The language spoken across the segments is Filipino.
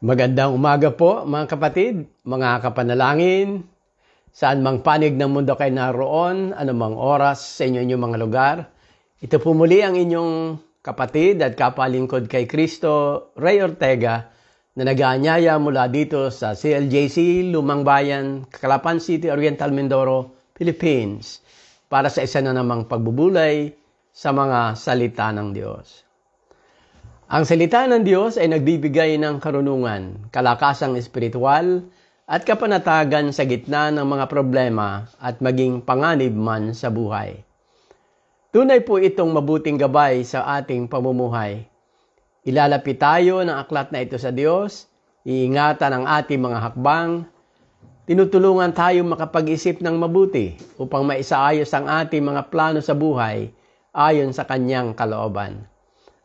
Magandang umaga po mga kapatid, mga kapanalangin, saan mang panig ng mundo kayo naroon, anumang oras sa inyo inyong mga lugar. Ito po muli ang inyong kapatid at kapalingkod kay Kristo, Ray Ortega, na nag-aanyaya mula dito sa CLJC, Lumang Bayan, Calapan City, Oriental Mindoro, Philippines, para sa isa na namang pagbubulay sa mga salita ng Diyos. Ang salita ng Diyos ay nagbibigay ng karunungan, kalakasang espiritual, at kapanatagan sa gitna ng mga problema at maging panganib man sa buhay. Tunay po itong mabuting gabay sa ating pamumuhay. Ilalapit tayo ng aklat na ito sa Diyos, iingatan ang ating mga hakbang, tinutulungan tayo makapag-isip ng mabuti upang maisaayos ang ating mga plano sa buhay ayon sa kanyang kalooban.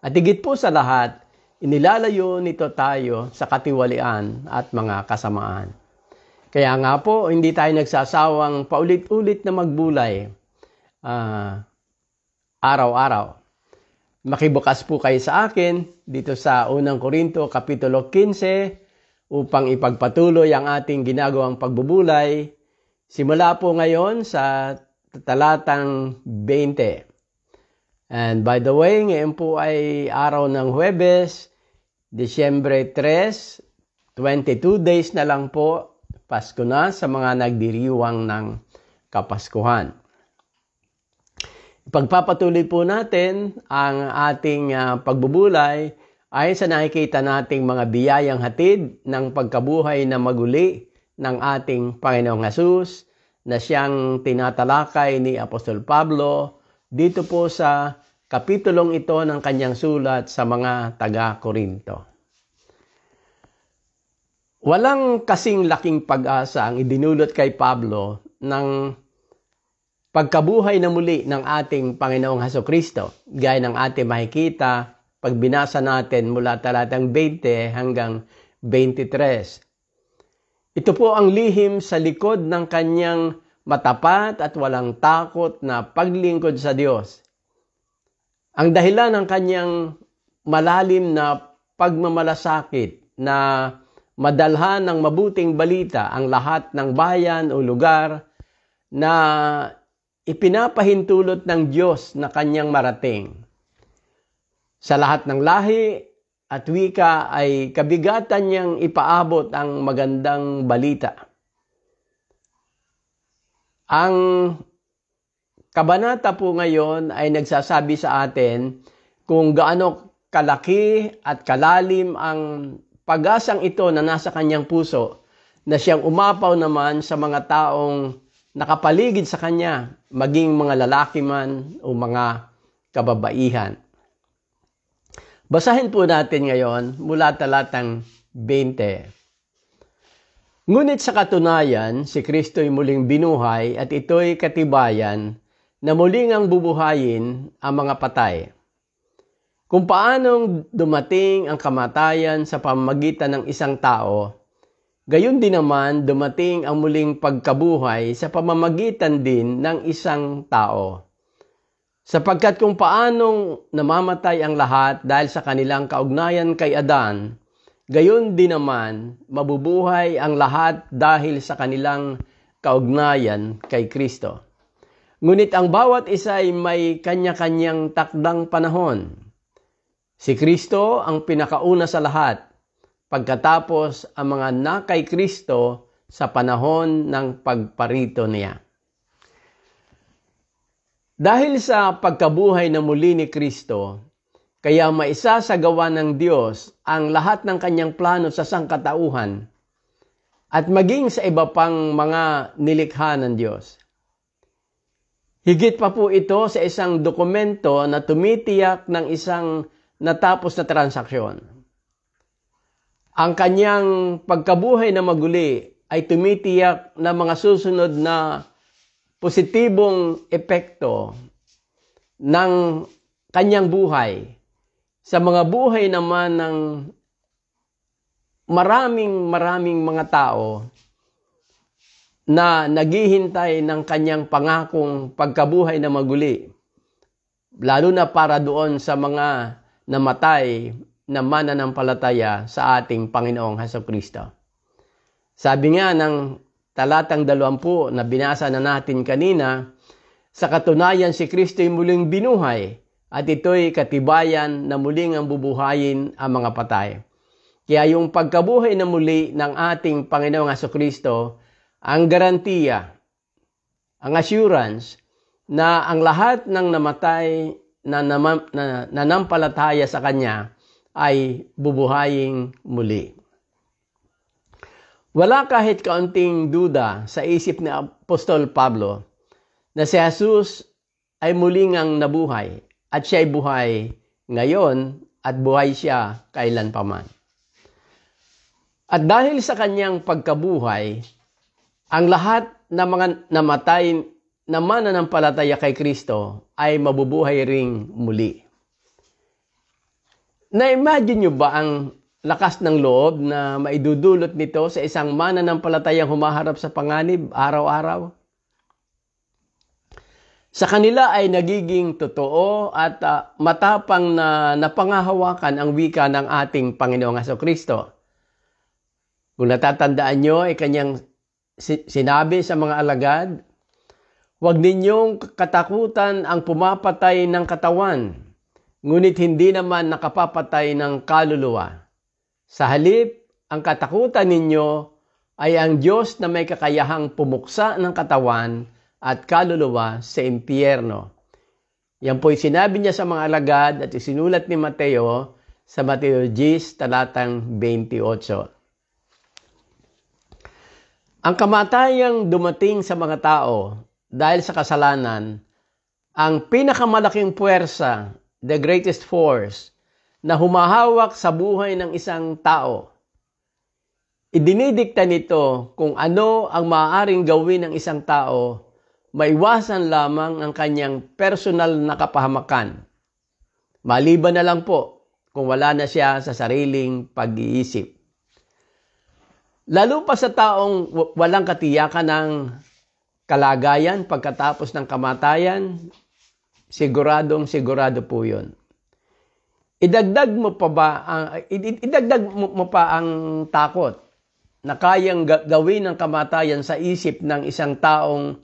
At higit po sa lahat, inilalayo nito tayo sa katiwalian at mga kasamaan. Kaya nga po, hindi tayo nagsasawang paulit-ulit na magbulay uh, araw-araw. Makibukas po kayo sa akin dito sa unang Korinto Kapitulo 15 upang ipagpatuloy ang ating ginagawang pagbubulay. Simula po ngayon sa talatang 20. And by the way, ngayon po ay araw ng Huwebes, Disyembre 3, 22 days na lang po, Pasko na sa mga nagdiriwang ng Kapaskuhan. Pagpapatuloy po natin ang ating uh, pagbubulay ay sa nakikita nating mga biyayang hatid ng pagkabuhay na maguli ng ating Panginoong Hesus na siyang tinatalakay ni Apostol Pablo dito po sa kapitulong ito ng kanyang sulat sa mga taga-Korinto. Walang kasing laking pag-asa ang idinulot kay Pablo ng pagkabuhay na muli ng ating Panginoong Haso Kristo, gaya ng ating makikita pag binasa natin mula talatang 20 hanggang 23. Ito po ang lihim sa likod ng kanyang matapat at walang takot na paglingkod sa Diyos ang dahilan ng kanyang malalim na pagmamalasakit na madalhan ng mabuting balita ang lahat ng bayan o lugar na ipinapahintulot ng Diyos na kanyang marating. Sa lahat ng lahi at wika ay kabigatan niyang ipaabot ang magandang balita. Ang kabanata po ngayon ay nagsasabi sa atin kung gaano kalaki at kalalim ang pag-asang ito na nasa kanyang puso na siyang umapaw naman sa mga taong nakapaligid sa kanya, maging mga lalaki man o mga kababaihan. Basahin po natin ngayon mula talatang 20. Ngunit sa katunayan, si Kristo'y muling binuhay at ito'y katibayan na muli ngang bubuhayin ang mga patay. Kung paanong dumating ang kamatayan sa pamagitan ng isang tao, gayon din naman dumating ang muling pagkabuhay sa pamamagitan din ng isang tao. Sapagkat kung paanong namamatay ang lahat dahil sa kanilang kaugnayan kay Adan, gayon din naman mabubuhay ang lahat dahil sa kanilang kaugnayan kay Kristo. Ngunit ang bawat isa ay may kanya-kanyang takdang panahon. Si Kristo ang pinakauna sa lahat, pagkatapos ang mga nakay kay Kristo sa panahon ng pagparito niya. Dahil sa pagkabuhay na muli ni Kristo, kaya maisa sa gawa ng Diyos ang lahat ng kanyang plano sa sangkatauhan at maging sa iba pang mga nilikha ng Diyos. Higit pa po ito sa isang dokumento na tumitiyak ng isang natapos na transaksyon. Ang kanyang pagkabuhay na maguli ay tumitiyak na mga susunod na positibong epekto ng kanyang buhay sa mga buhay naman ng maraming maraming mga tao na naghihintay ng kanyang pangakong pagkabuhay na maguli, lalo na para doon sa mga namatay na mananampalataya sa ating Panginoong Heso Kristo. Sabi nga ng talatang 20 na binasa na natin kanina, sa katunayan si Kristo'y muling binuhay at ito'y katibayan na muling ang bubuhayin ang mga patay. Kaya yung pagkabuhay na muli ng ating Panginoong Aso Kristo ang garantiya, ang assurance na ang lahat ng namatay na, nam- na nanampalataya sa Kanya ay bubuhaying muli. Wala kahit kaunting duda sa isip ni Apostol Pablo na si Jesus ay muling ang nabuhay at siya ay buhay ngayon at buhay siya kailanpaman. At dahil sa kanyang pagkabuhay, ang lahat ng na mga namatay na mananampalataya kay Kristo ay mabubuhay ring muli. Na-imagine nyo ba ang lakas ng loob na maidudulot nito sa isang mananampalatayang humaharap sa panganib araw-araw? Sa kanila ay nagiging totoo at uh, matapang na napangahawakan ang wika ng ating Panginoong Kristo. Kung natatandaan nyo, ay kanyang sinabi sa mga alagad, Huwag ninyong katakutan ang pumapatay ng katawan, ngunit hindi naman nakapapatay ng kaluluwa. Sa halip, ang katakutan ninyo ay ang Diyos na may kakayahang pumuksa ng katawan at kaluluwa sa impyerno. Yan po'y sinabi niya sa mga alagad at isinulat ni Mateo sa Mateo 10, talatang 28. Ang kamatayang dumating sa mga tao dahil sa kasalanan, ang pinakamalaking puwersa, the greatest force, na humahawak sa buhay ng isang tao. Idinidikta nito kung ano ang maaaring gawin ng isang tao, maiwasan lamang ang kanyang personal na kapahamakan. Maliban na lang po kung wala na siya sa sariling pag-iisip. Lalo pa sa taong walang katiyakan ng kalagayan pagkatapos ng kamatayan, siguradong sigurado po yun. Idagdag mo pa ba ang idagdag mo pa ang takot na kayang gawin ng kamatayan sa isip ng isang taong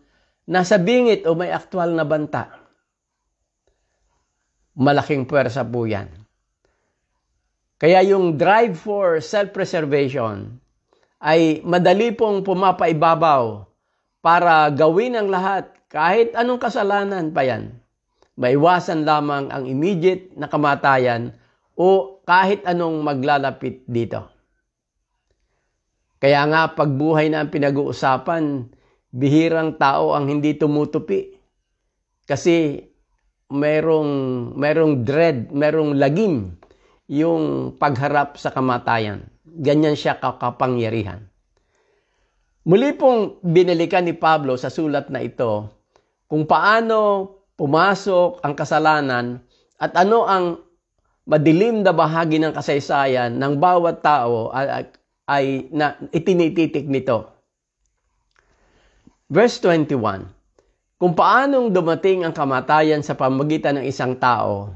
nasa bingit o may aktwal na banta. Malaking puwersa po yan. Kaya yung drive for self-preservation, ay madali pong pumapaibabaw para gawin ang lahat kahit anong kasalanan pa yan. Maiwasan lamang ang immediate na kamatayan o kahit anong maglalapit dito. Kaya nga pagbuhay na ang pinag-uusapan, bihirang tao ang hindi tumutupi. Kasi merong merong dread, merong lagim yung pagharap sa kamatayan. Ganyan siya kakapangyarihan. Muli pong binalikan ni Pablo sa sulat na ito kung paano pumasok ang kasalanan at ano ang madilim na bahagi ng kasaysayan ng bawat tao ay, ay na, itinititik nito. Verse 21, kung paanong dumating ang kamatayan sa pamagitan ng isang tao,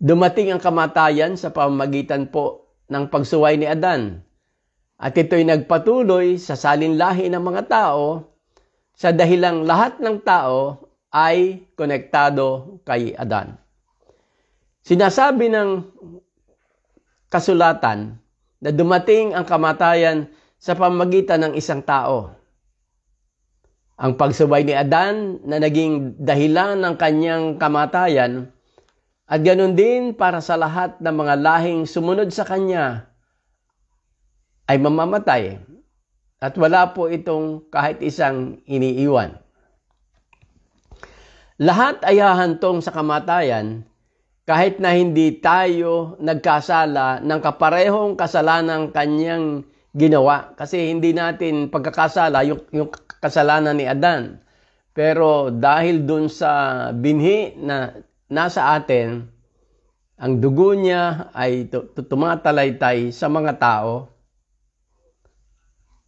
dumating ang kamatayan sa pamagitan po ng pagsuway ni Adan. At ito'y nagpatuloy sa salinlahi ng mga tao sa dahilang lahat ng tao ay konektado kay Adan. Sinasabi ng kasulatan na dumating ang kamatayan sa pamagitan ng isang tao. Ang pagsubay ni Adan na naging dahilan ng kanyang kamatayan at ganun din para sa lahat ng mga lahing sumunod sa Kanya ay mamamatay. At wala po itong kahit isang iniiwan. Lahat ay hahantong sa kamatayan kahit na hindi tayo nagkasala ng kaparehong kasalanang kanyang ginawa. Kasi hindi natin pagkakasala yung, yung kasalanan ni Adan. Pero dahil dun sa binhi na nasa atin, ang dugo niya ay tumatalaystay sa mga tao.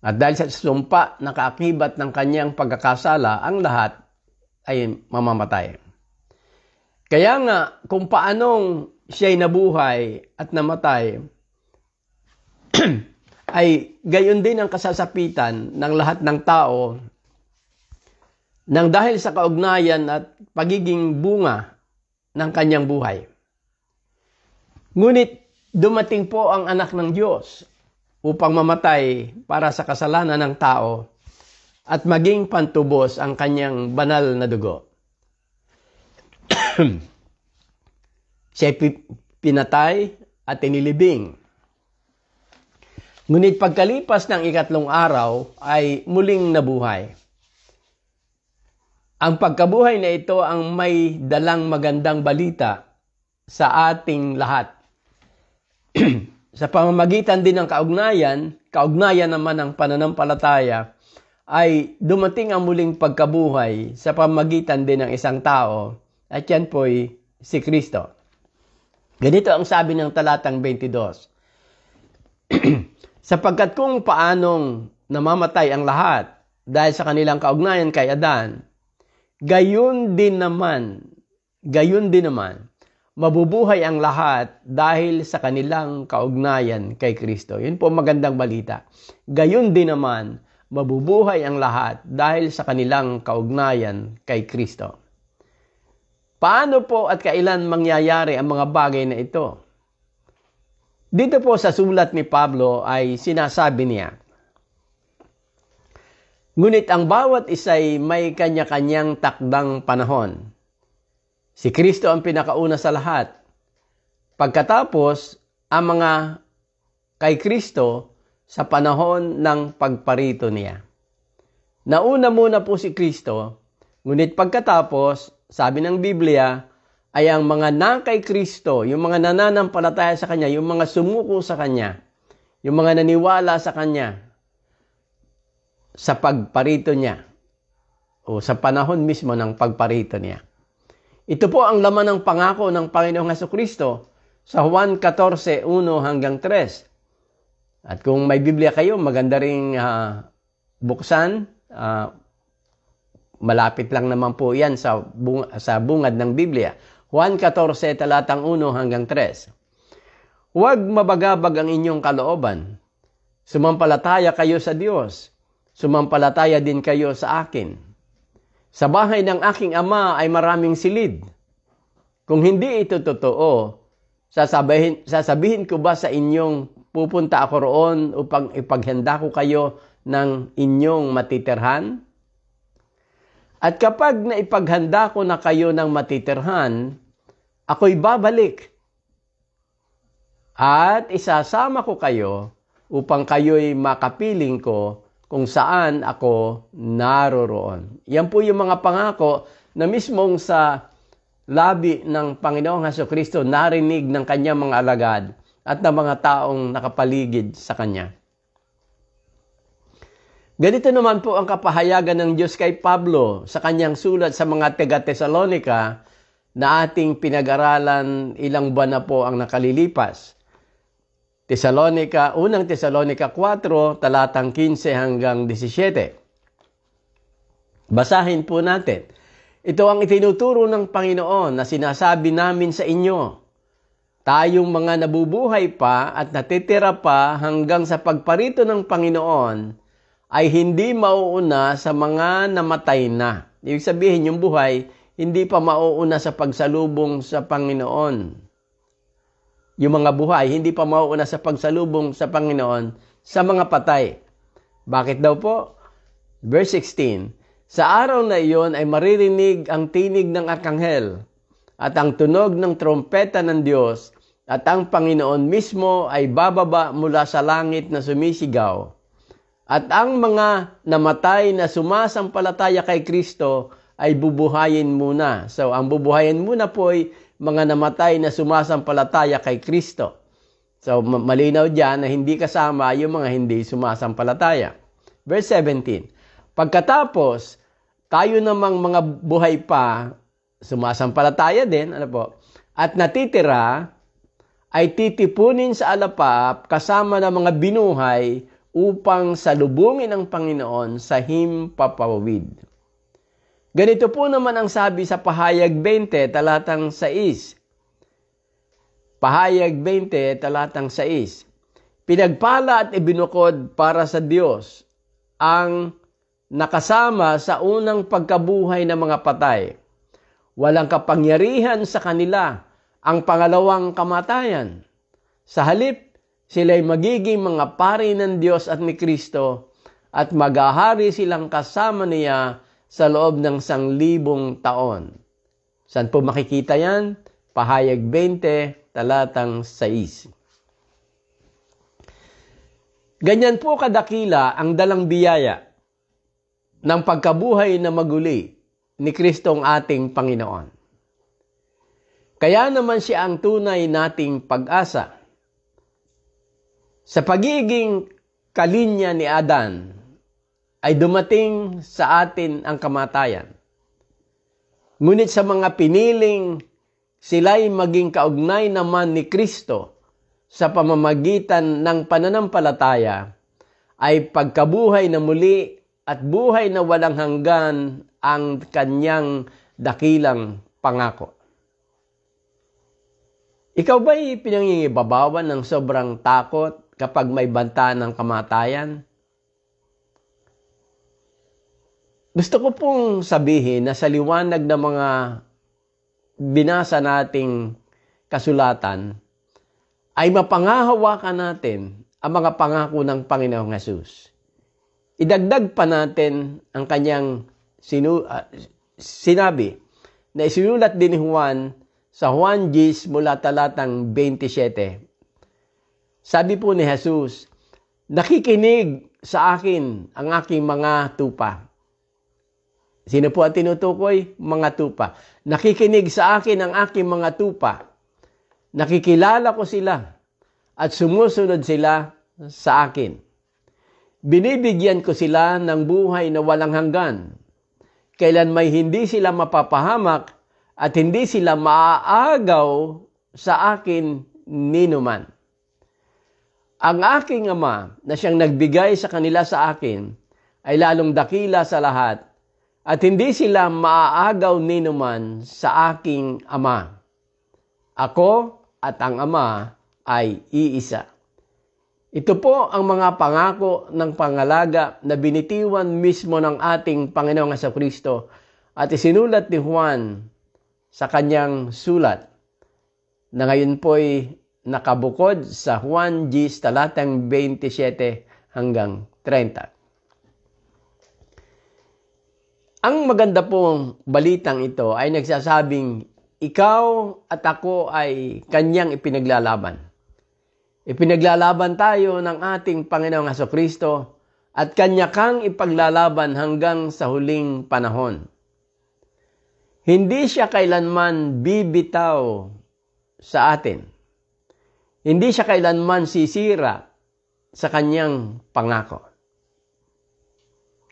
At dahil sa sumpa na kaakibat ng kanyang pagkakasala, ang lahat ay mamamatay. Kaya nga, kung paanong siya'y nabuhay at namatay, ay gayon din ang kasasapitan ng lahat ng tao nang dahil sa kaugnayan at pagiging bunga ng kanyang buhay. Ngunit dumating po ang anak ng Diyos upang mamatay para sa kasalanan ng tao at maging pantubos ang kanyang banal na dugo. Siya pinatay at inilibing. Ngunit pagkalipas ng ikatlong araw ay muling nabuhay. Ang pagkabuhay na ito ang may dalang magandang balita sa ating lahat. sa pamamagitan din ng kaugnayan, kaugnayan naman ng pananampalataya, ay dumating ang muling pagkabuhay sa pamagitan din ng isang tao at yan po'y si Kristo. Ganito ang sabi ng talatang 22. Sapagkat kung paanong namamatay ang lahat dahil sa kanilang kaugnayan kay Adan, Gayon din naman, gayon din naman, mabubuhay ang lahat dahil sa kanilang kaugnayan kay Kristo. Yun po magandang balita. Gayon din naman, mabubuhay ang lahat dahil sa kanilang kaugnayan kay Kristo. Paano po at kailan mangyayari ang mga bagay na ito? Dito po sa sulat ni Pablo ay sinasabi niya, Ngunit ang bawat isa'y may kanya-kanyang takdang panahon. Si Kristo ang pinakauna sa lahat. Pagkatapos, ang mga kay Kristo sa panahon ng pagparito niya. Nauna muna po si Kristo, ngunit pagkatapos, sabi ng Biblia, ay ang mga na kay Kristo, yung mga nananampalataya sa Kanya, yung mga sumuko sa Kanya, yung mga naniwala sa Kanya, sa pagparito niya o sa panahon mismo ng pagparito niya. Ito po ang laman ng pangako ng Panginoong Heso Kristo sa Juan 14:1 hanggang 3. At kung may Biblia kayo, maganda ring uh, buksan. Uh, malapit lang naman po 'yan sa bung- sa bungad ng Biblia. Juan 14 talatang 1 hanggang 3. Huwag mabagabag ang inyong kalooban. Sumampalataya kayo sa Diyos sumampalataya din kayo sa akin. Sa bahay ng aking ama ay maraming silid. Kung hindi ito totoo, sasabihin, sasabihin ko ba sa inyong pupunta ako roon upang ipaghanda ko kayo ng inyong matiterhan? At kapag naipaghanda ko na kayo ng matiterhan, ako'y babalik. At isasama ko kayo upang kayo'y makapiling ko kung saan ako naroroon. Yan po yung mga pangako na mismong sa labi ng Panginoong Haso Kristo narinig ng kanyang mga alagad at ng mga taong nakapaligid sa kanya. Ganito naman po ang kapahayagan ng Diyos kay Pablo sa kanyang sulat sa mga taga Tesalonika na ating pinag-aralan ilang buwan na po ang nakalilipas. Tesalonica, unang Tesalonica 4, talatang 15 hanggang 17. Basahin po natin. Ito ang itinuturo ng Panginoon na sinasabi namin sa inyo. Tayong mga nabubuhay pa at natitira pa hanggang sa pagparito ng Panginoon ay hindi mauuna sa mga namatay na. Ibig sabihin, yung buhay, hindi pa mauuna sa pagsalubong sa Panginoon yung mga buhay, hindi pa mauuna sa pagsalubong sa Panginoon sa mga patay. Bakit daw po? Verse 16, Sa araw na iyon ay maririnig ang tinig ng arkanghel at ang tunog ng trompeta ng Diyos at ang Panginoon mismo ay bababa mula sa langit na sumisigaw. At ang mga namatay na sumasampalataya kay Kristo ay bubuhayin muna. So, ang bubuhayin muna po ay mga namatay na sumasampalataya kay Kristo. So, malinaw dyan na hindi kasama yung mga hindi sumasampalataya. Verse 17, Pagkatapos, tayo namang mga buhay pa, sumasampalataya din, ano po, at natitira, ay titipunin sa alapap kasama ng mga binuhay upang salubungin ng Panginoon sa himpapawid. Ganito po naman ang sabi sa pahayag 20, talatang 6. Pahayag 20, talatang 6. Pinagpala at ibinukod para sa Diyos ang nakasama sa unang pagkabuhay ng mga patay. Walang kapangyarihan sa kanila ang pangalawang kamatayan. Sa halip, sila'y magiging mga pari ng Diyos at ni Kristo at maghahari silang kasama niya sa loob ng sanglibong taon. Saan po makikita yan? Pahayag 20, talatang 6. Ganyan po kadakila ang dalang biyaya ng pagkabuhay na maguli ni Kristong ating Panginoon. Kaya naman siya ang tunay nating pag-asa. Sa pagiging kalinya ni Adan, ay dumating sa atin ang kamatayan. Ngunit sa mga piniling, sila'y maging kaugnay naman ni Kristo sa pamamagitan ng pananampalataya ay pagkabuhay na muli at buhay na walang hanggan ang kanyang dakilang pangako. Ikaw ba'y pinangingibabawan ng sobrang takot kapag may banta ng kamatayan? Gusto ko pong sabihin na sa liwanag ng mga binasa nating kasulatan, ay mapangahawakan natin ang mga pangako ng Panginoong Yesus. Idagdag pa natin ang kanyang sinu- uh, sinabi na isinulat din ni Juan sa Juan Gis mula talatang 27. Sabi po ni Jesus, Nakikinig sa akin ang aking mga tupa Sino po ang tinutukoy? Mga tupa. Nakikinig sa akin ang aking mga tupa. Nakikilala ko sila at sumusunod sila sa akin. Binibigyan ko sila ng buhay na walang hanggan. Kailan may hindi sila mapapahamak at hindi sila maaagaw sa akin ninuman. Ang aking ama na siyang nagbigay sa kanila sa akin ay lalong dakila sa lahat at hindi sila maaagaw ni naman sa aking ama. Ako at ang ama ay iisa. Ito po ang mga pangako ng pangalaga na binitiwan mismo ng ating Panginoong sa Kristo at isinulat ni Juan sa kanyang sulat na ngayon po'y nakabukod sa Juan Gis talatang 27 hanggang 30. Ang maganda pong balitang ito ay nagsasabing ikaw at ako ay kanyang ipinaglalaban. Ipinaglalaban tayo ng ating Panginoong Haso Kristo at kanya kang ipaglalaban hanggang sa huling panahon. Hindi siya kailanman bibitaw sa atin. Hindi siya kailanman sisira sa kanyang pangako.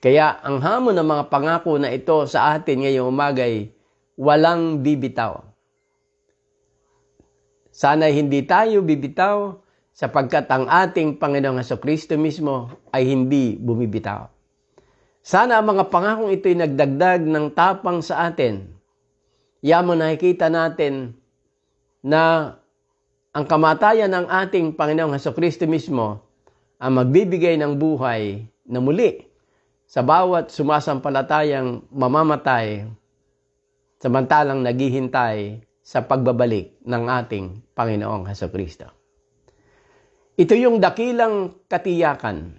Kaya ang hamon ng mga pangako na ito sa atin ngayong umagay, walang bibitaw. Sana hindi tayo bibitaw sapagkat ang ating Panginoong Heso Kristo mismo ay hindi bumibitaw. Sana ang mga pangakong ito'y nagdagdag ng tapang sa atin. Yamon nakikita natin na ang kamatayan ng ating Panginoong Heso Kristo mismo ang magbibigay ng buhay na muli sa bawat sumasampalatayang mamamatay samantalang naghihintay sa pagbabalik ng ating Panginoong Heso Kristo. Ito yung dakilang katiyakan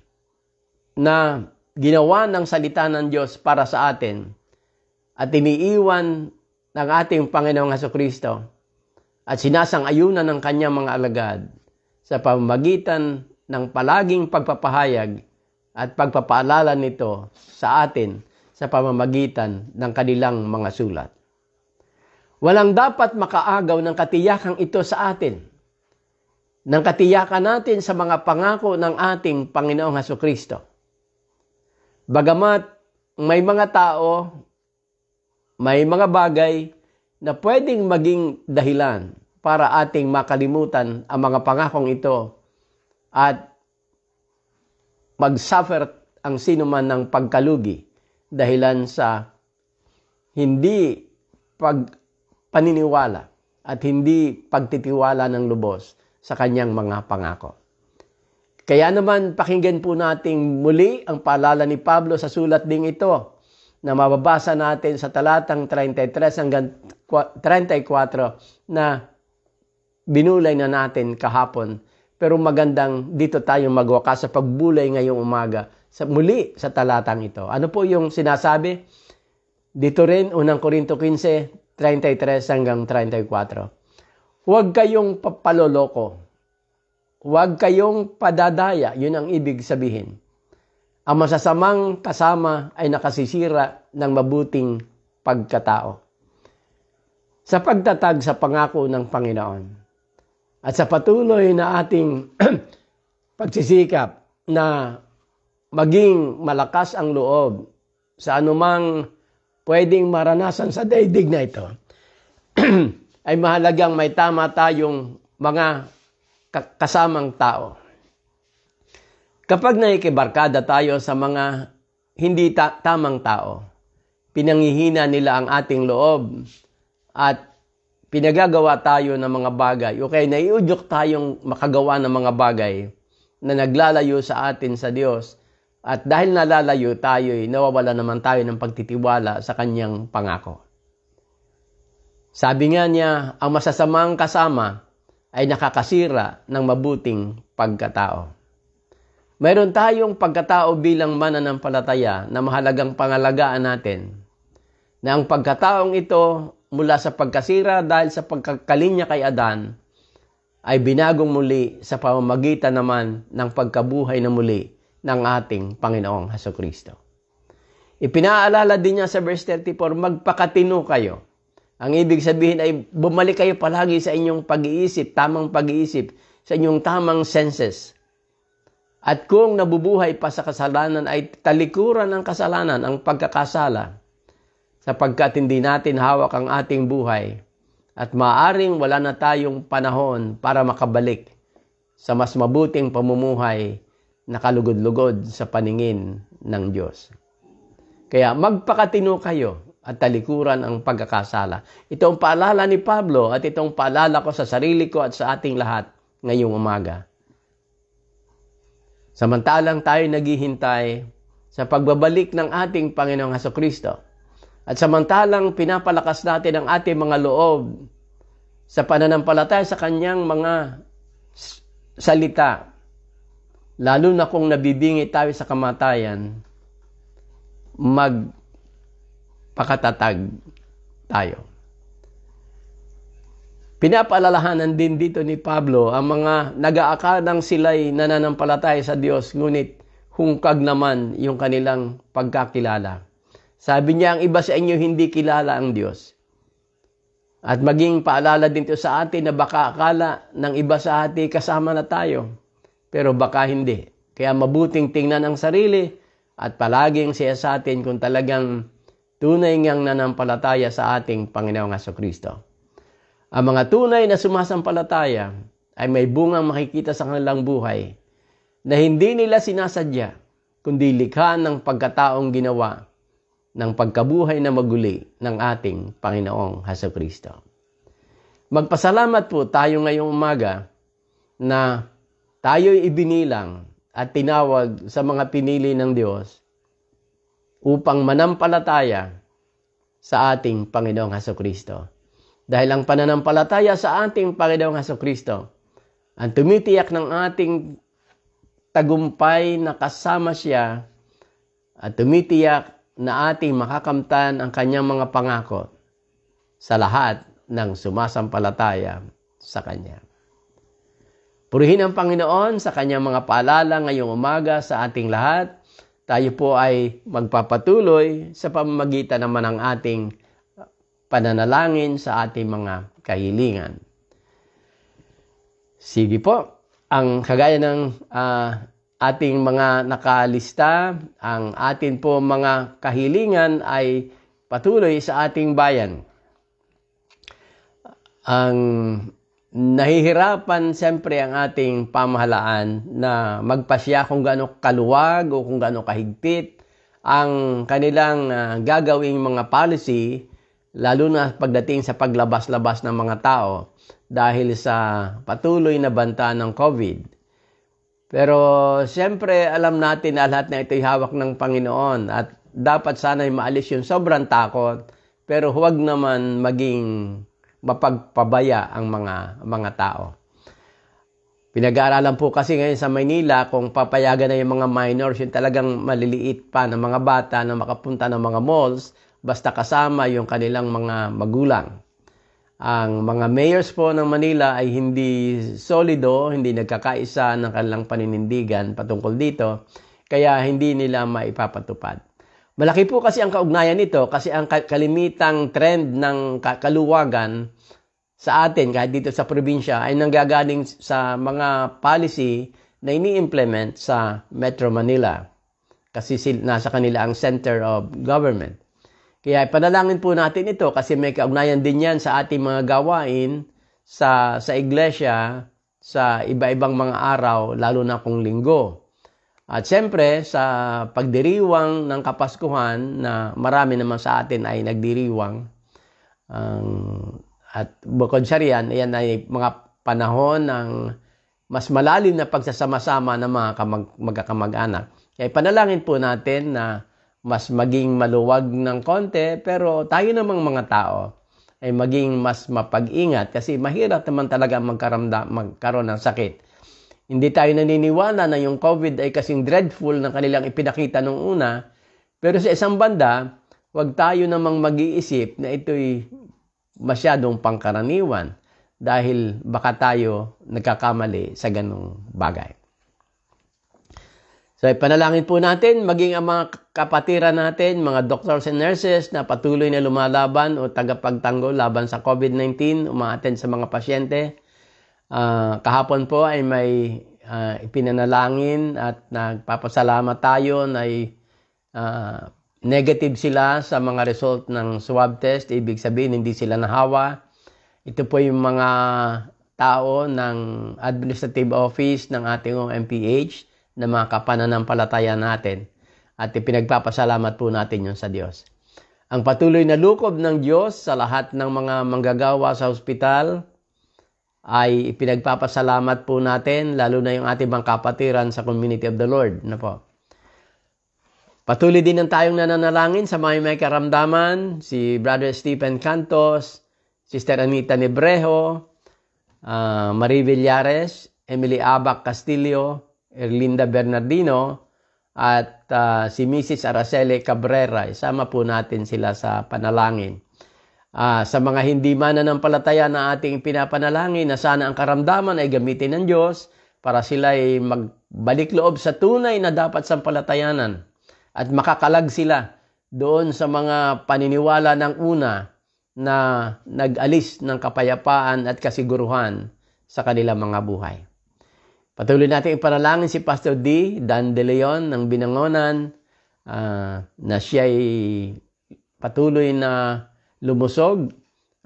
na ginawa ng salita ng Diyos para sa atin at iniiwan ng ating Panginoong Heso Kristo at sinasang-ayunan ng kanyang mga alagad sa pamagitan ng palaging pagpapahayag at pagpapaalala nito sa atin sa pamamagitan ng kanilang mga sulat. Walang dapat makaagaw ng katiyakang ito sa atin, ng katiyakan natin sa mga pangako ng ating Panginoong Haso Kristo. Bagamat may mga tao, may mga bagay na pwedeng maging dahilan para ating makalimutan ang mga pangakong ito at mag-suffer ang sino man ng pagkalugi dahilan sa hindi pag paniniwala at hindi pagtitiwala ng lubos sa kanyang mga pangako. Kaya naman pakinggan po nating muli ang paalala ni Pablo sa sulat ding ito na mababasa natin sa talatang 33 hanggang 34 na binulay na natin kahapon pero magandang dito tayo magwakas sa pagbulay ngayong umaga. Sa, muli sa talatang ito. Ano po yung sinasabi? Dito rin, 1 Korinto 15, 33 hanggang 34. Huwag kayong papaloloko. Huwag kayong padadaya. Yun ang ibig sabihin. Ang masasamang kasama ay nakasisira ng mabuting pagkatao. Sa pagtatag sa pangako ng Panginoon, at sa patuloy na ating pagsisikap na maging malakas ang loob sa anumang pwedeng maranasan sa daydig na ito, ay mahalagang may tama tayong mga kasamang tao. Kapag naikibarkada tayo sa mga hindi ta- tamang tao, pinangihina nila ang ating loob at pinagagawa tayo ng mga bagay, okay, naiudyok tayong makagawa ng mga bagay na naglalayo sa atin sa Diyos. At dahil nalalayo tayo, eh, nawawala naman tayo ng pagtitiwala sa kanyang pangako. Sabi nga niya, ang masasamang kasama ay nakakasira ng mabuting pagkatao. Mayroon tayong pagkatao bilang mananampalataya na mahalagang pangalagaan natin na ang pagkataong ito mula sa pagkasira dahil sa pagkakalinya kay Adan ay binagong muli sa pamamagitan naman ng pagkabuhay na muli ng ating Panginoong Haso Kristo. Ipinaalala din niya sa verse 34, magpakatino kayo. Ang ibig sabihin ay bumalik kayo palagi sa inyong pag-iisip, tamang pag-iisip, sa inyong tamang senses. At kung nabubuhay pa sa kasalanan ay talikuran ng kasalanan, ang pagkakasala sapagkat hindi natin hawak ang ating buhay at maaring wala na tayong panahon para makabalik sa mas mabuting pamumuhay na kalugod-lugod sa paningin ng Diyos. Kaya magpakatino kayo at talikuran ang pagkakasala. Itong paalala ni Pablo at itong paalala ko sa sarili ko at sa ating lahat ngayong umaga. Samantalang tayo naghihintay sa pagbabalik ng ating Panginoong Haso Kristo at samantalang pinapalakas natin ang ating mga loob sa pananampalataya sa kanyang mga salita, lalo na kung nabibingi tayo sa kamatayan, magpakatatag tayo. Pinapaalalahanan din dito ni Pablo ang mga nag-aakalang sila'y nananampalataya sa Diyos, ngunit hungkag naman yung kanilang pagkakilala. Sabi niya, ang iba sa inyo hindi kilala ang Diyos. At maging paalala din ito sa atin na baka akala ng iba sa atin kasama na tayo, pero baka hindi. Kaya mabuting tingnan ang sarili at palaging siya sa atin kung talagang tunay ngang nanampalataya sa ating Panginoong Aso Kristo. Ang mga tunay na sumasampalataya ay may bungang makikita sa kanilang buhay na hindi nila sinasadya, kundi likha ng pagkataong ginawa ng pagkabuhay na maguli ng ating Panginoong Haso Kristo. Magpasalamat po tayo ngayong umaga na tayo'y ibinilang at tinawag sa mga pinili ng Diyos upang manampalataya sa ating Panginoong Haso Kristo. Dahil ang pananampalataya sa ating Panginoong Haso Kristo ang tumitiyak ng ating tagumpay na kasama siya at tumitiyak na ating makakamtan ang kanyang mga pangako sa lahat ng sumasampalataya sa kanya. Purihin ang Panginoon sa kanyang mga paalala ngayong umaga sa ating lahat. Tayo po ay magpapatuloy sa pamamagitan naman ng ating pananalangin sa ating mga kahilingan. Sige po, ang kagaya ng uh, ating mga nakalista, ang atin po mga kahilingan ay patuloy sa ating bayan. Ang nahihirapan siyempre ang ating pamahalaan na magpasya kung gaano kaluwag o kung gaano kahigpit ang kanilang ah, gagawing mga policy lalo na pagdating sa paglabas-labas ng mga tao dahil sa patuloy na banta ng COVID. Pero siyempre alam natin na lahat na ito'y hawak ng Panginoon at dapat sana ay maalis yung sobrang takot pero huwag naman maging mapagpabaya ang mga mga tao. Pinag-aaralan po kasi ngayon sa Maynila kung papayagan na yung mga minors, yung talagang maliliit pa ng mga bata na makapunta ng mga malls basta kasama yung kanilang mga magulang ang mga mayors po ng Manila ay hindi solido, hindi nagkakaisa ng kanilang paninindigan patungkol dito, kaya hindi nila maipapatupad. Malaki po kasi ang kaugnayan nito kasi ang kalimitang trend ng kaluwagan sa atin kahit dito sa probinsya ay nanggagaling sa mga policy na ini-implement sa Metro Manila kasi nasa kanila ang center of government. Kaya panalangin po natin ito kasi may kaugnayan din yan sa ating mga gawain sa, sa iglesia sa iba-ibang mga araw, lalo na kung linggo. At siyempre, sa pagdiriwang ng Kapaskuhan na marami naman sa atin ay nagdiriwang, um, at bukod sa riyan, ayan ay mga panahon ng mas malalim na pagsasama-sama ng mga kamag- magkakamag-anak. Kaya panalangin po natin na mas maging maluwag ng konti, pero tayo namang mga tao ay maging mas mapag-ingat kasi mahirap naman talaga magkaramda, magkaroon ng sakit. Hindi tayo naniniwala na yung COVID ay kasing dreadful na kanilang ipinakita nung una, pero sa isang banda, huwag tayo namang mag-iisip na ito'y masyadong pangkaraniwan dahil baka tayo nagkakamali sa ganong bagay. So ipanalangin po natin maging ang mga kapatiran natin, mga doctors and nurses na patuloy na lumalaban o tagapagtanggol laban sa COVID-19, umaattend sa mga pasyente. Uh, kahapon po ay may uh, ipinanalangin at nagpapasalamat tayo na uh, negative sila sa mga result ng swab test. Ibig sabihin, hindi sila nahawa. Ito po yung mga tao ng administrative office ng ating MPH ng mga kapananampalataya natin at ipinagpapasalamat po natin yon sa Diyos. Ang patuloy na lukob ng Diyos sa lahat ng mga manggagawa sa ospital ay ipinagpapasalamat po natin, lalo na yung ating mga kapatiran sa Community of the Lord. Na ano po. Patuloy din ang tayong nananalangin sa mga may karamdaman, si Brother Stephen Cantos, Sister Anita Nebrejo, uh, ah, Marie Villares, Emily Abac Castillo, Erlinda Bernardino, at uh, si Mrs. Araceli Cabrera. Isama po natin sila sa panalangin. Uh, sa mga hindi mananampalataya na ating pinapanalangin na sana ang karamdaman ay gamitin ng Diyos para sila ay magbalik loob sa tunay na dapat palatayanan at makakalag sila doon sa mga paniniwala ng una na nag-alis ng kapayapaan at kasiguruhan sa kanilang mga buhay. Patuloy natin iparalangin si Pastor D. Dan De Leon ng Binangonan uh, na siya ay patuloy na lumusog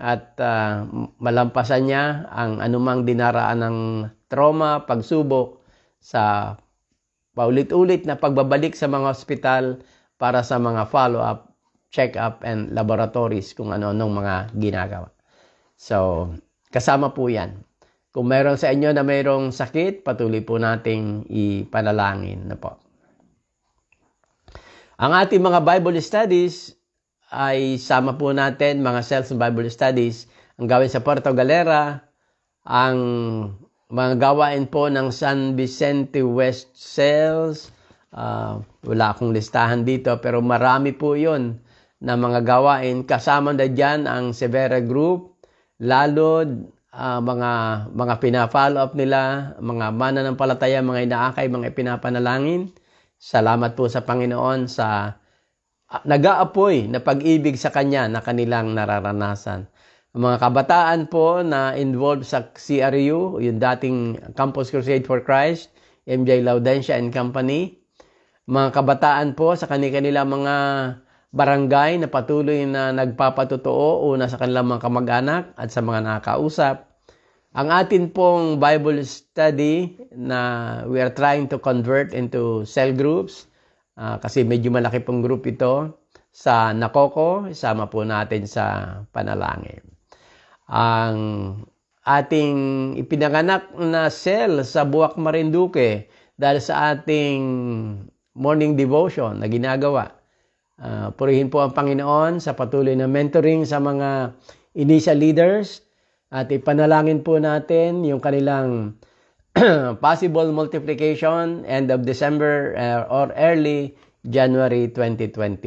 at uh, malampasan niya ang anumang dinaraan ng trauma, pagsubok sa paulit-ulit na pagbabalik sa mga ospital para sa mga follow-up, check-up, and laboratories kung ano-anong mga ginagawa. So, kasama po yan. Kung meron sa inyo na mayroong sakit, patuloy po nating ipanalangin na ano po. Ang ating mga Bible studies ay sama po natin mga cells ng Bible studies ang gawin sa Puerto Galera, ang mga gawain po ng San Vicente West Cells. Uh, wala akong listahan dito pero marami po yon na mga gawain. Kasama na dyan ang Severa Group, Lalod, uh, mga mga pina-follow up nila, mga mananampalataya, mga inaakay, mga ipinapanalangin. Salamat po sa Panginoon sa uh, nag-aapoy na pag-ibig sa Kanya na kanilang nararanasan. Ang mga kabataan po na involved sa CRU, yung dating Campus Crusade for Christ, MJ Laudentia and Company, mga kabataan po sa kanilang mga barangay na patuloy na nagpapatotoo una sa kanilang mga kamag-anak at sa mga nakakausap. Ang atin pong Bible study na we are trying to convert into cell groups uh, kasi medyo malaki pong group ito sa Nakoko, isama po natin sa panalangin. Ang ating ipinanganak na cell sa Buwak Marinduque dahil sa ating morning devotion na ginagawa Uh, purihin po ang Panginoon sa patuloy na mentoring sa mga initial leaders at ipanalangin po natin yung kanilang possible multiplication end of December uh, or early January 2021.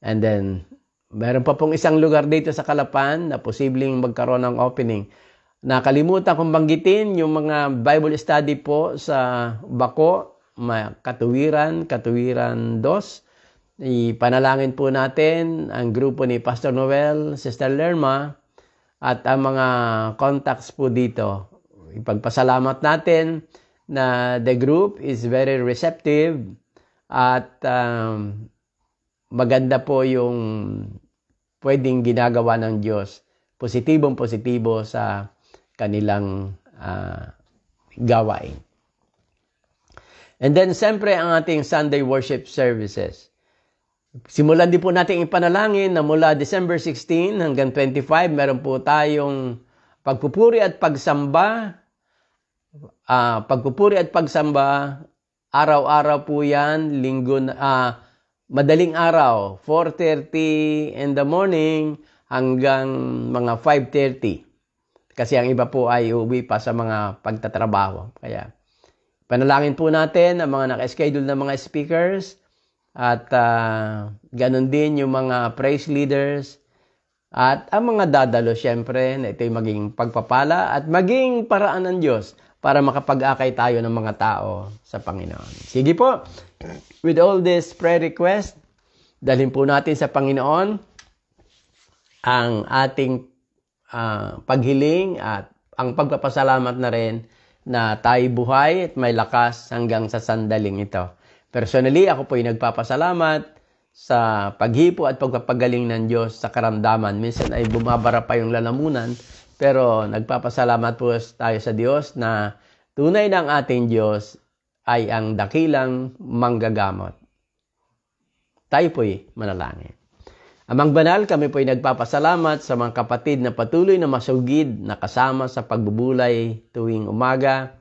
And then, meron pa pong isang lugar dito sa Kalapan na posibleng magkaroon ng opening. Nakalimutan kong banggitin yung mga Bible study po sa Bako, Katuwiran, Katuwiran 2, Ipanalangin po natin ang grupo ni Pastor Noel, Sister Lerma, at ang mga contacts po dito. Ipagpasalamat natin na the group is very receptive at um, maganda po yung pwedeng ginagawa ng Diyos. Positibong positibo sa kanilang uh, gawain. And then, siyempre, ang ating Sunday worship services. Simulan din po natin ipanalangin na mula December 16 hanggang 25, meron po tayong pagpupuri at pagsamba. Uh, pagpupuri at pagsamba, araw-araw po yan, linggo, uh, madaling araw, 4.30 in the morning hanggang mga 5.30. Kasi ang iba po ay uuwi pa sa mga pagtatrabaho. Kaya panalangin po natin ang mga naka-schedule na mga speakers – at uh, ganun din yung mga praise leaders. At ang mga dadalo, syempre, na ito'y maging pagpapala at maging paraan ng Diyos para makapag-akay tayo ng mga tao sa Panginoon. Sige po, with all this prayer request, dalhin po natin sa Panginoon ang ating uh, paghiling at ang pagpapasalamat na rin na tayo buhay at may lakas hanggang sa sandaling ito. Personally, ako po ay nagpapasalamat sa paghipo at pagpapagaling ng Diyos sa karamdaman. Minsan ay bumabara pa yung lalamunan, pero nagpapasalamat po tayo sa Diyos na tunay ng ating Diyos ay ang dakilang manggagamot. Tayo po'y manalangin. Amang banal, kami po'y nagpapasalamat sa mga kapatid na patuloy na masugid na kasama sa pagbubulay tuwing umaga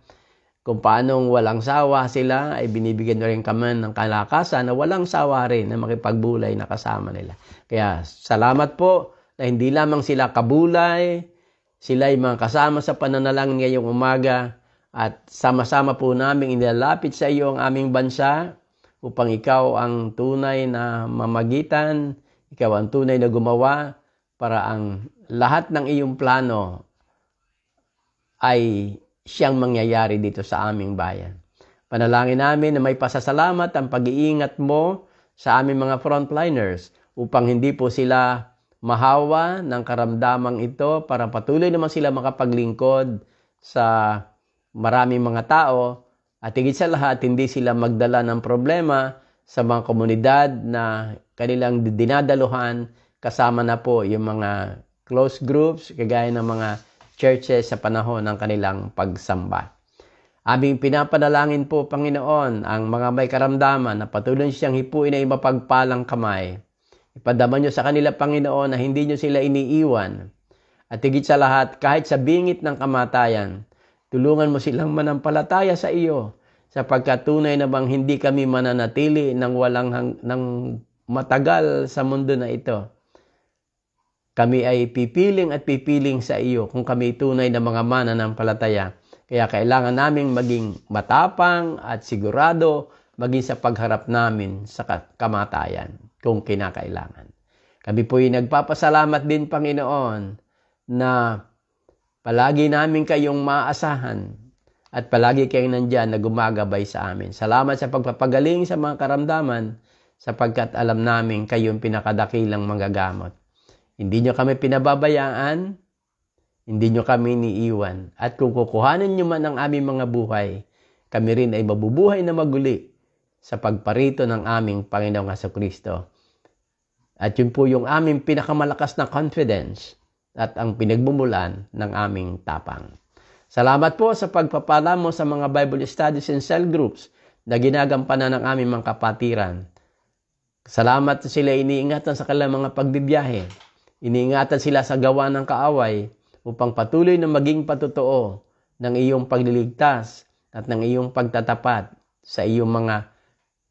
kung paanong walang sawa sila, ay binibigyan na rin kaman ng kalakasan na walang sawa rin na makipagbulay na kasama nila. Kaya salamat po na hindi lamang sila kabulay, sila ay mga kasama sa pananalangin ngayong umaga at sama-sama po namin inilalapit sa iyo ang aming bansa upang ikaw ang tunay na mamagitan, ikaw ang tunay na gumawa para ang lahat ng iyong plano ay siyang mangyayari dito sa aming bayan. Panalangin namin na may pasasalamat ang pag-iingat mo sa aming mga frontliners upang hindi po sila mahawa ng karamdamang ito para patuloy naman sila makapaglingkod sa maraming mga tao at higit sa lahat hindi sila magdala ng problema sa mga komunidad na kanilang dinadaluhan kasama na po yung mga close groups kagaya ng mga churches sa panahon ng kanilang pagsamba. Aming pinapanalangin po, Panginoon, ang mga may karamdaman na patuloy siyang hipuin ay mapagpalang kamay. Ipadama niyo sa kanila, Panginoon, na hindi niyo sila iniiwan. At higit sa lahat, kahit sa bingit ng kamatayan, tulungan mo silang manampalataya sa iyo sapagkat tunay na bang hindi kami mananatili ng walang hang, ng matagal sa mundo na ito kami ay pipiling at pipiling sa iyo kung kami tunay na mga palataya. Kaya kailangan naming maging matapang at sigurado maging sa pagharap namin sa kamatayan kung kinakailangan. Kami po'y nagpapasalamat din, Panginoon, na palagi namin kayong maasahan at palagi kayong nandyan na gumagabay sa amin. Salamat sa pagpapagaling sa mga karamdaman sapagkat alam namin kayong pinakadakilang manggagamot. Hindi nyo kami pinababayaan. Hindi nyo kami iniiwan. At kung kukuhanin nyo man ang aming mga buhay, kami rin ay mabubuhay na maguli sa pagparito ng aming Panginoong Heso Kristo. At yun po yung aming pinakamalakas na confidence at ang pinagmumulan ng aming tapang. Salamat po sa pagpapala mo sa mga Bible studies and cell groups na ginagampanan ng aming mga kapatiran. Salamat sa sila iniingatan sa kanilang mga pagbibiyahe Iniingatan sila sa gawa ng kaaway upang patuloy na maging patotoo ng iyong pagliligtas at ng iyong pagtatapat sa iyong mga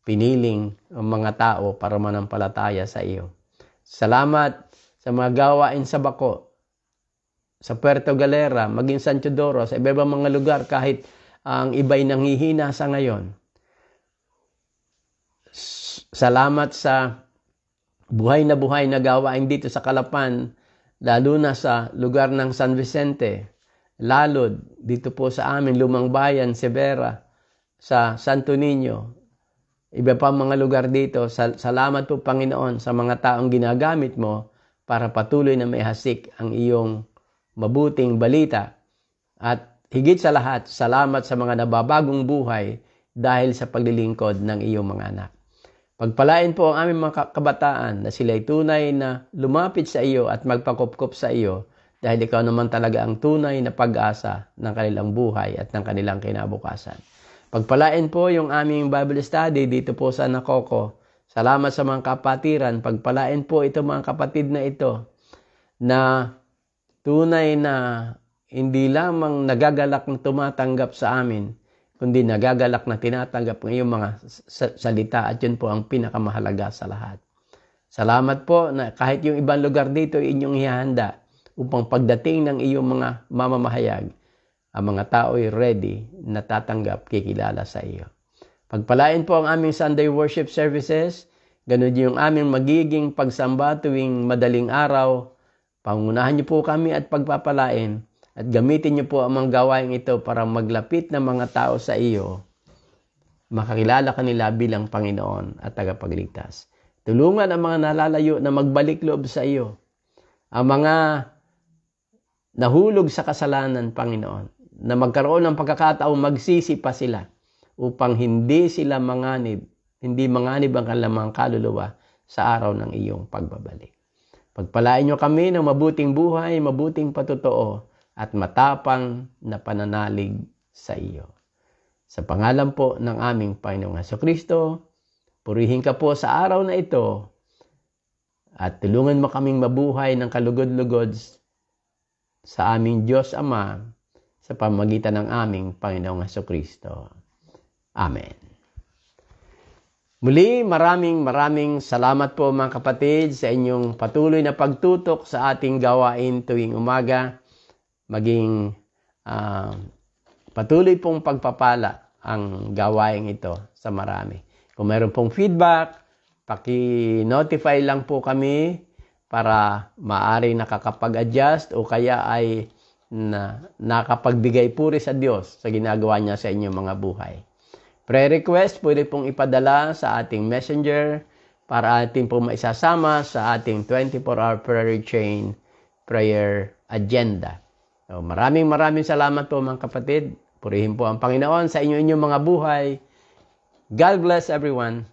piniling o mga tao para manampalataya sa iyo. Salamat sa mga gawain sa Bako, sa Puerto Galera, maging San Teodoro, sa iba mga lugar kahit ang iba'y nanghihina sa ngayon. Salamat sa buhay na buhay na gawain dito sa Kalapan, lalo na sa lugar ng San Vicente, Lalod, dito po sa amin, Lumang Bayan, Severa, sa Santo Niño, iba pa mga lugar dito. Salamat po Panginoon sa mga taong ginagamit mo para patuloy na may hasik ang iyong mabuting balita. At higit sa lahat, salamat sa mga nababagong buhay dahil sa paglilingkod ng iyong mga anak. Pagpalain po ang aming mga kabataan na sila ay tunay na lumapit sa iyo at magpakupkop sa iyo dahil ikaw naman talaga ang tunay na pag-asa ng kanilang buhay at ng kanilang kinabukasan. Pagpalain po yung aming Bible study dito po sa Nakoko. Salamat sa mga kapatiran. Pagpalain po ito mga kapatid na ito na tunay na hindi lamang nagagalak na tumatanggap sa amin, kundi nagagalak na tinatanggap ng iyong mga salita at yun po ang pinakamahalaga sa lahat. Salamat po na kahit yung ibang lugar dito inyong ihanda upang pagdating ng iyong mga mamamahayag, ang mga tao ay ready, na tatanggap kikilala sa iyo. Pagpalain po ang aming Sunday worship services, ganun yung aming magiging pagsamba tuwing madaling araw. Pangunahan niyo po kami at pagpapalain at gamitin niyo po ang mga gawain ito para maglapit ng mga tao sa iyo, makakilala ka nila bilang Panginoon at tagapagligtas. Tulungan ang mga nalalayo na magbalik loob sa iyo. Ang mga nahulog sa kasalanan, Panginoon, na magkaroon ng pagkakataong magsisi pa sila upang hindi sila manganib, hindi manganib ang kalamang kaluluwa sa araw ng iyong pagbabalik. Pagpalain niyo kami ng mabuting buhay, mabuting patotoo, at matapang na pananalig sa iyo. Sa pangalan po ng aming Panginoong Heso Kristo, purihin ka po sa araw na ito at tulungan mo kaming mabuhay ng kalugod-lugod sa aming Diyos Ama sa pamagitan ng aming Panginoong Heso Kristo. Amen. Muli, maraming maraming salamat po mga kapatid sa inyong patuloy na pagtutok sa ating gawain tuwing umaga maging uh, patuloy pong pagpapala ang gawain ito sa marami. Kung meron pong feedback, paki-notify lang po kami para maari nakakapag-adjust o kaya ay na, nakapagbigay puri sa Diyos sa ginagawa niya sa inyong mga buhay. pre request pwede pong ipadala sa ating messenger para atin pong maisasama sa ating 24-hour prayer chain prayer agenda. So, oh, maraming maraming salamat po mga kapatid. Purihin po ang Panginoon sa inyo inyong mga buhay. God bless everyone.